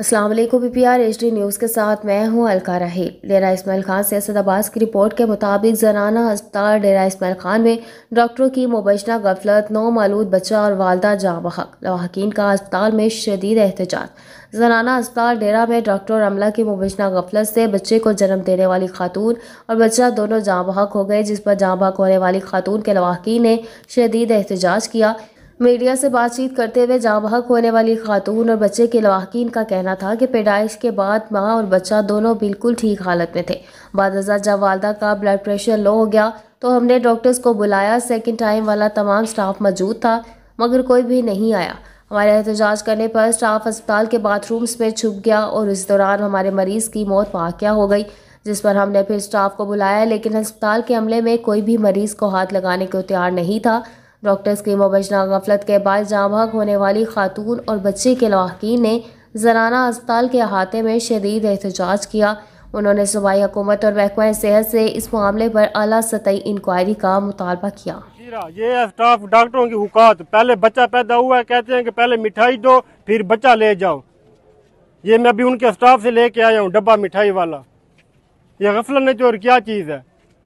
P R H D news के साथ मैं हूँ अलका राही डेरा इसमाइल खान सियासत की रिपोर्ट के मुताबिक जनाना अस्पताल डेरा इसमाइल खान में डॉक्टरों की मुबैशना गफलत नौ मालूद बच्चा और वालदा जाँ बहक लवाकिन का अस्पताल में शदीद एहतजाज जनाना अस्पताल डेरा में डॉक्टर और अमला की मुबैशना गफलत से बच्चे को जन्म देने वाली खातून और बच्चा दोनों जाँ बहक हो गए जिस पर जाँ बहक होने वाली खातून के लवाकिन ने शदीद एहतजाज किया मीडिया से बातचीत करते हुए जाँबहक होने वाली खातून और बच्चे के लवाकिन का कहना था कि पैदाइश के बाद माँ और बच्चा दोनों बिल्कुल ठीक हालत में थे बाद जब वालदा का ब्लड प्रेशर लो हो गया तो हमने डॉक्टर्स को बुलाया सेकेंड टाइम वाला तमाम स्टाफ मौजूद था मगर कोई भी नहीं आया हमारे एहतजाज करने पर स्टाफ अस्पताल के बाथरूम्स में छुप गया और इस दौरान हमारे मरीज़ की मौत वाक़ हो गई जिस पर हमने फिर स्टाफ को बुलाया लेकिन अस्पताल के हमले में कोई भी मरीज़ को हाथ लगाने को तैयार नहीं था डॉक्टर्स की मुबजना गफलत के बाद जाम भाग होने वाली खातून और बच्चे के लाकिन ने जराना अस्पताल के अहाते में शदीद एहतजाज किया उन्होंने सूबाई हुकूमत और महकमा सेहत से इस मामले पर अला सतही इंक्वायरी का मुतालबा किया ये स्टाफ डॉक्टरों की हुकात पहले बच्चा पैदा हुआ है कहते हैं कि पहले मिठाई दो फिर बच्चा ले जाओ ये मैं भी उनके स्टाफ से लेके आया हूँ डब्बा मिठाई वाला ये गफलत ने चोर क्या चीज़ है